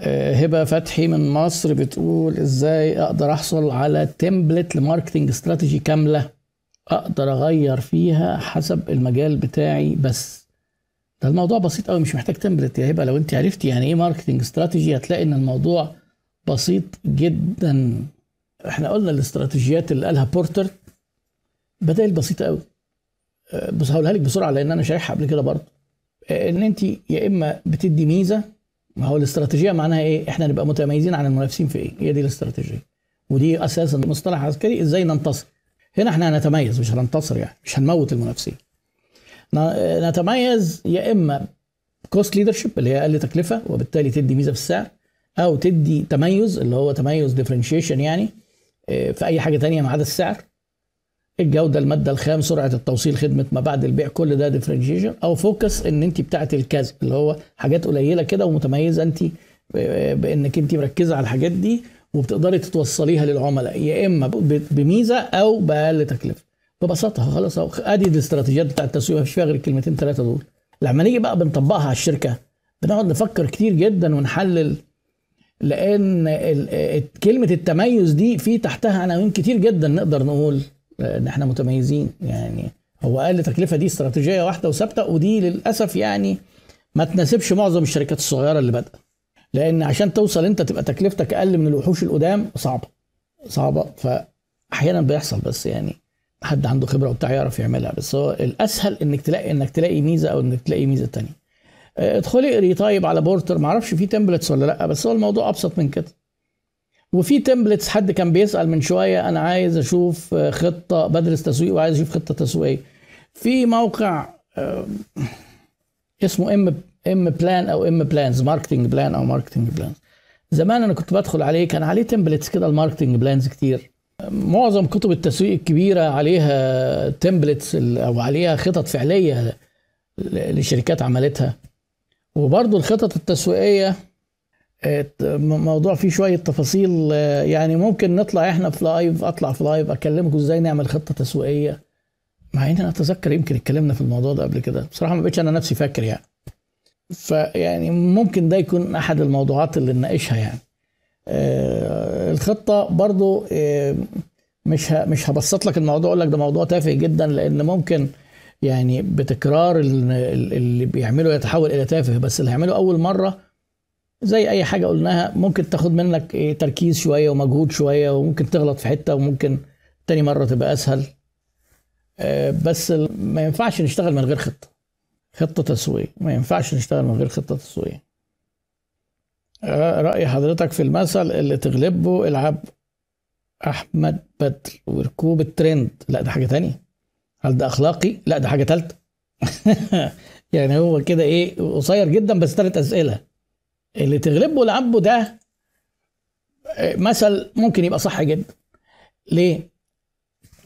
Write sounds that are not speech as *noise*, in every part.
آه، هبه فتحي من مصر بتقول ازاي اقدر احصل على تمبلت لماركتنج استراتيجي كامله اقدر اغير فيها حسب المجال بتاعي بس ده الموضوع بسيط قوي مش محتاج تمبلت يا هبه لو انت عرفتي يعني ايه ماركتنج استراتيجي هتلاقي ان الموضوع بسيط جدا احنا قلنا الاستراتيجيات اللي قالها بورتر بدائل بسيطه قوي آه، بس هقولها لك بسرعه لان انا شارحها قبل كده برضه آه، ان انت يا اما بتدي ميزه ما هو الاستراتيجيه معناها ايه؟ احنا نبقى متميزين عن المنافسين في ايه؟ هي دي الاستراتيجيه. ودي اساسا مصطلح عسكري ازاي ننتصر. هنا احنا هنتميز مش هننتصر يعني مش هنموت المنافسين. نتميز يا اما كوست ليدرشيب اللي هي اقل تكلفه وبالتالي تدي ميزه في السعر او تدي تميز اللي هو تميز ديفرنشيشن يعني آه، في اي حاجه ثانيه ما عدا السعر الجوده الماده الخام سرعه التوصيل خدمه ما بعد البيع كل ده ديفرنشيشن او فوكس ان انت بتاعه الكذا اللي هو حاجات قليله كده ومتميزه انت بانك انت مركزه على الحاجات دي وبتقدري تتوصليها للعملاء يا اما بميزه او باقل تكلفه ببساطه خلاص ادي الاستراتيجيات بتاعت التسويق مفيش فيها غير الكلمتين ثلاثه دول لما نيجي بقى بنطبقها على الشركه بنقعد نفكر كتير جدا ونحلل لان كلمه التميز دي في تحتها عناوين كتير جدا نقدر نقول ان احنا متميزين يعني هو قال تكلفه دي استراتيجيه واحده وثابته ودي للاسف يعني ما تناسبش معظم الشركات الصغيره اللي بادئه لان عشان توصل انت تبقى تكلفتك اقل من الوحوش القدام صعبه صعبه فاحيانا بيحصل بس يعني حد عنده خبره وبتاع يعرف يعملها بس هو الاسهل انك تلاقي انك تلاقي ميزه او انك تلاقي ميزه تانية ادخلي اقري طيب على بورتر معرفش في تمبلتس ولا لا بس هو الموضوع ابسط من كده وفي تمبلتس حد كان بيسال من شويه انا عايز اشوف آه، خطه بدرس تسويق وعايز اشوف خطه تسويقيه في موقع آه، اسمه ام ام بلان او ام بلانز ماركتنج بلان او ماركتنج بلانز زمان انا كنت بدخل عليه كان عليه تمبلتس كده الماركتنج بلانز كتير معظم كتب التسويق الكبيره عليها تمبلتس او عليها خطط فعليه لشركات عملتها وبرضه الخطط التسويقيه موضوع فيه شويه تفاصيل آه، يعني ممكن نطلع احنا في لايف اطلع في لايف اكلمكم ازاي نعمل خطه تسويقيه مع ان انا اتذكر يمكن اتكلمنا في الموضوع ده قبل كده بصراحه ما بقتش انا نفسي فاكر يعني فيعني ممكن ده يكون احد الموضوعات اللي نناقشها يعني آه، الخطه برضو آه، مش مش هبسط لك الموضوع اقول لك ده موضوع تافه جدا لان ممكن يعني بتكرار اللي بيعمله يتحول الى تافه بس اللي هيعمله اول مره زي اي حاجه قلناها ممكن تاخد منك إيه، تركيز شويه ومجهود شويه وممكن تغلط في حته وممكن تاني مره تبقى اسهل آه، بس ما ينفعش نشتغل من غير خطه خطه تسويق ما ينفعش نشتغل من غير خطه تسويق آه، راي حضرتك في المثل اللي تغلبه العب احمد بدر وركوب الترند لا ده حاجه تانية هل ده اخلاقي لا ده حاجه تالتة *laughs* يعني هو كده ايه قصير جدا بس ثلاث اسئله اللي تغلبه لعبه ده مثل ممكن يبقى صح جدا ليه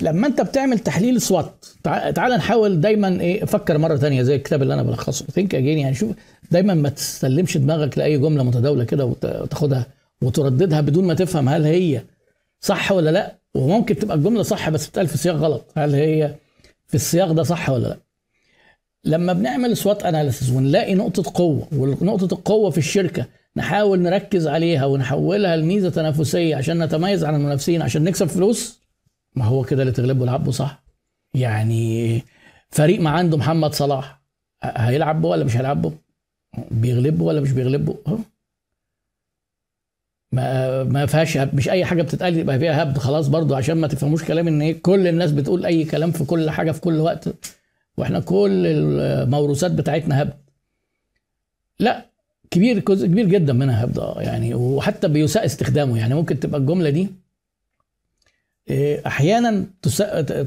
لما انت بتعمل تحليل سوات تعال نحاول دايما ايه فكر مره تانية زي الكتاب اللي انا بلخصه ثينك اجين يعني شوف دايما ما تسلمش دماغك لاي جمله متداوله كده وتاخدها وترددها بدون ما تفهم هل هي صح ولا لا وممكن تبقى الجمله صح بس بتقال في سياق غلط هل هي في السياق ده صح ولا لا لما بنعمل سوات اناليسز ونلاقي نقطه قوه ونقطه القوه في الشركه نحاول نركز عليها ونحولها لميزه تنافسيه عشان نتميز عن المنافسين عشان نكسب فلوس ما هو كده اللي تغلبه العبه صح يعني فريق ما عنده محمد صلاح هيلعب ولا مش هيلعب بيغلبه ولا مش بيغلبه ما ما فيهاش مش اي حاجه بتتقال يبقى فيها هبد خلاص برضو عشان ما تفهموش كلام ان إيه، كل الناس بتقول اي كلام في كل حاجه في كل وقت واحنا كل الموروثات بتاعتنا هبد لا كبير جزء كبير جدا منها هبد آه، يعني وحتى بيساء استخدامه يعني ممكن تبقى الجمله دي آه، احيانا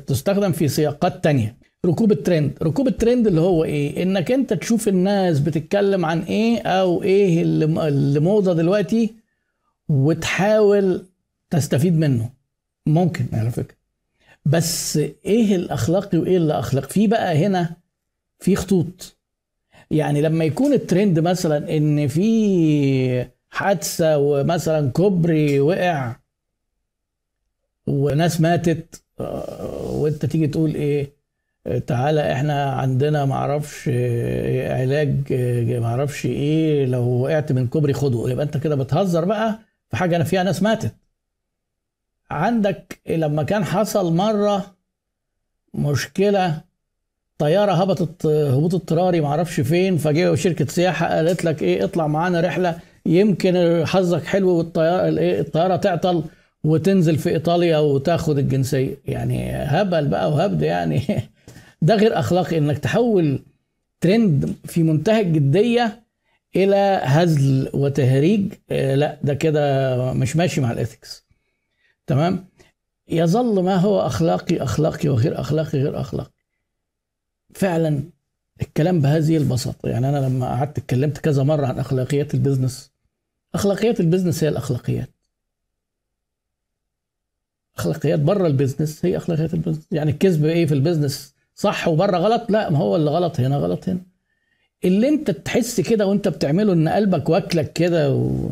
تستخدم في سياقات تانية ركوب الترند ركوب الترند اللي هو ايه انك انت تشوف الناس بتتكلم عن ايه او ايه اللي موضه دلوقتي وتحاول تستفيد منه ممكن على فكره بس ايه الاخلاقي وايه اللي اخلاقي في بقى هنا في خطوط يعني لما يكون الترند مثلا ان في حادثه ومثلا كوبري وقع وناس ماتت آه، وانت تيجي تقول ايه تعالى احنا عندنا معرفش آه، علاج آه، معرفش ايه لو وقعت من كوبري خده يبقى انت كده بتهزر بقى في حاجه انا فيها ناس ماتت عندك لما كان حصل مره مشكله طياره هبطت هبوط اضطراري معرفش فين فجاءوا شركه سياحه قالت لك ايه اطلع معانا رحله يمكن حظك حلو والطياره إيه، الطياره تعطل وتنزل في ايطاليا وتاخد الجنسيه يعني هبل بقى وهبد يعني *laughs* ده غير اخلاقي انك تحول ترند في منتهى الجديه الى هزل وتهريج آه، لا ده كده مش ماشي مع الاثكس تمام يظل ما هو أخلاقي أخلاقي وغير أخلاقي غير أخلاقي فعلا الكلام بهذه البساطة يعني أنا لما قعدت اتكلمت كذا مرة عن أخلاقيات البيزنس أخلاقيات البيزنس هي الأخلاقيات أخلاقيات بره البيزنس هي أخلاقيات البيزنس يعني الكذب إيه في البيزنس صح وبره غلط لا ما هو اللي غلط هنا غلط هنا اللي انت تحس كده وانت بتعمله ان قلبك واكلك كده و...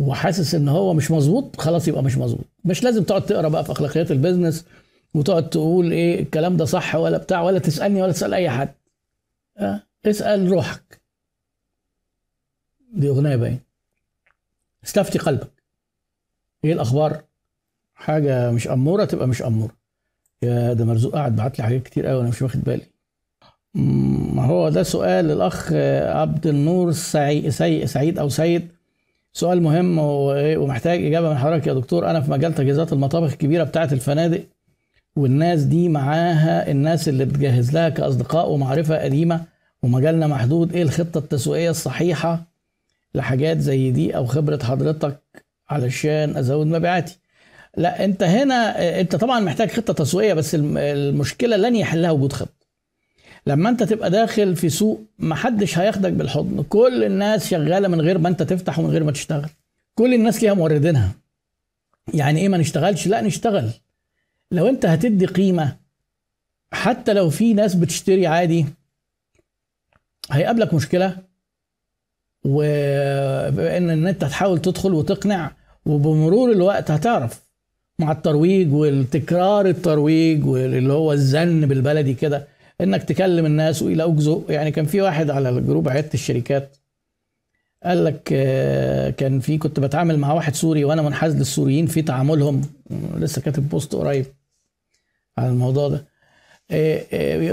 وحاسس ان هو مش مظبوط خلاص يبقى مش مظبوط مش لازم تقعد تقرا بقى في اخلاقيات البيزنس وتقعد تقول ايه الكلام ده صح ولا بتاع ولا تسالني ولا تسال اي حد آه، اسال روحك دي اغنيه باين استفتي قلبك ايه الاخبار حاجه مش اموره تبقى مش اموره يا ده مرزوق قاعد بعت لي حاجات كتير قوي وانا مش واخد بالي ما هو ده سؤال الاخ عبد النور سعيد سعي سعيد او سيد سؤال مهم ومحتاج اجابه من حضرتك يا دكتور انا في مجال تجهيزات المطابخ الكبيره بتاعه الفنادق والناس دي معاها الناس اللي بتجهز لها كاصدقاء ومعرفه قديمه ومجالنا محدود ايه الخطه التسويقيه الصحيحه لحاجات زي دي او خبره حضرتك علشان ازود مبيعاتي لا انت هنا انت طبعا محتاج خطه تسويقيه بس المشكله لن يحلها وجود خطه لما انت تبقى داخل في سوق محدش هياخدك بالحضن كل الناس شغاله من غير ما انت تفتح ومن غير ما تشتغل كل الناس ليها موردينها يعني ايه ما نشتغلش لا نشتغل لو انت هتدي قيمه حتى لو في ناس بتشتري عادي هيقابلك مشكله وان ان انت تحاول تدخل وتقنع وبمرور الوقت هتعرف مع الترويج والتكرار الترويج واللي هو الزن بالبلدي كده انك تكلم الناس والى جزء يعني كان في واحد على الجروب عياده الشركات قال لك آه، كان في كنت بتعامل مع واحد سوري وانا منحاز للسوريين في تعاملهم لسه كاتب بوست قريب على الموضوع ده بيقول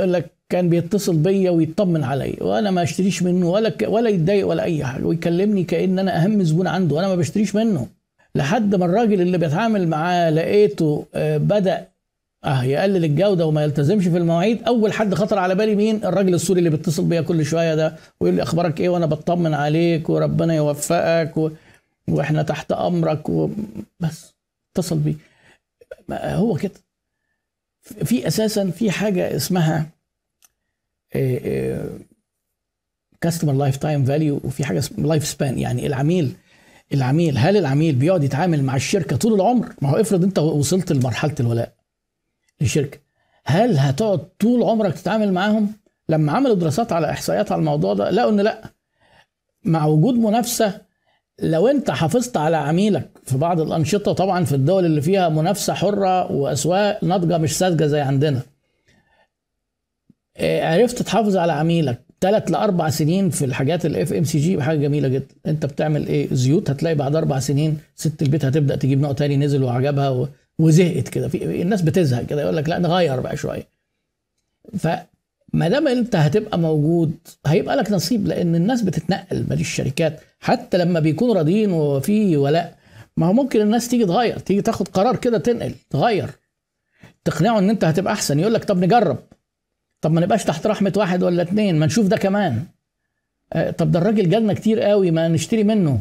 آه، آه، لك كان بيتصل بيا ويطمن عليا وانا ما اشتريش منه ولا ولا يتضايق ولا اي حاجه ويكلمني كان انا اهم زبون عنده وانا ما بشتريش منه لحد ما الراجل اللي بيتعامل معاه لقيته بدا اه يقلل الجوده وما يلتزمش في المواعيد اول حد خطر على بالي مين الراجل السوري اللي بيتصل بيا كل شويه ده ويقول لي اخبارك ايه وانا بطمن عليك وربنا يوفقك و... واحنا تحت امرك و... بس اتصل بي هو كده في اساسا في حاجه اسمها كاستمر لايف تايم فاليو وفي حاجه اسمها لايف سبان يعني العميل العميل هل العميل بيقعد يتعامل مع الشركه طول العمر ما هو افرض انت وصلت لمرحله الولاء لشركه هل هتقعد طول عمرك تتعامل معاهم لما عملوا دراسات على احصائيات على الموضوع ده لقوا ان لا مع وجود منافسه لو انت حافظت على عميلك في بعض الانشطه طبعا في الدول اللي فيها منافسه حره واسواق ناضجه مش ساذجه زي عندنا آه، عرفت تحافظ على عميلك ثلاث لاربع سنين في الحاجات الاف ام سي جي حاجه جميله جدا انت بتعمل ايه زيوت هتلاقي بعد اربع سنين ست البيت هتبدا تجيب نوع تاني نزل وعجبها وزهقت كده في الناس بتزهق كده يقول لك لا نغير بقى شويه فما دام انت هتبقى موجود هيبقى لك نصيب لان الناس بتتنقل ما الشركات حتى لما بيكونوا راضيين وفي ولاء ما هو ممكن الناس تيجي تغير تيجي تاخد قرار كده تنقل تغير تقنعه ان انت هتبقى احسن يقول لك طب نجرب طب ما نبقاش تحت رحمه واحد ولا اتنين ما نشوف ده كمان آه، طب ده الراجل جالنا كتير قوي ما نشتري منه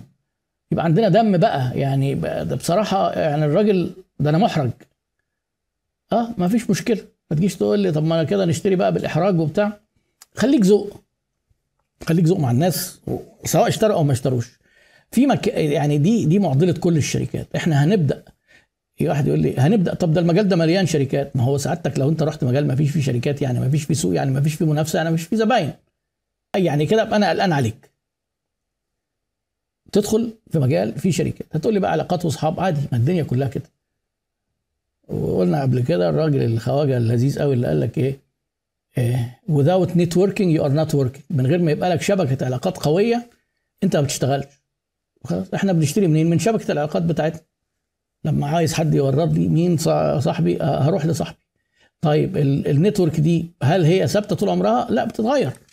يبقى عندنا دم بقى يعني ده بصراحه يعني الراجل ده انا محرج اه ما فيش مشكله ما تجيش تقول لي طب ما انا كده نشتري بقى بالاحراج وبتاع خليك ذوق خليك ذوق مع الناس سواء اشتروا او ما اشتروش في مك... يعني دي دي معضله كل الشركات احنا هنبدا في واحد يقول لي هنبدا طب ده المجال ده مليان شركات ما هو سعادتك لو انت رحت مجال ما فيش فيه شركات يعني ما فيش فيه سوق يعني ما فيش فيه منافسه يعني ما فيش فيه زباين يعني كده ابقى انا قلقان عليك تدخل في مجال فيه شركات هتقول لي بقى علاقات واصحاب عادي ما الدنيا كلها كده وقلنا قبل كده الراجل الخواجه اللذيذ قوي اللي قال لك ايه, إيه، without networking يو ار نوت وركينج من غير ما يبقى لك شبكه علاقات قويه انت ما بتشتغلش خلاص احنا بنشتري منين من شبكه العلاقات بتاعتنا لما عايز حد يورد لي مين صاحبي آه، هروح لصاحبي طيب النتورك دي هل هي ثابته طول عمرها لا بتتغير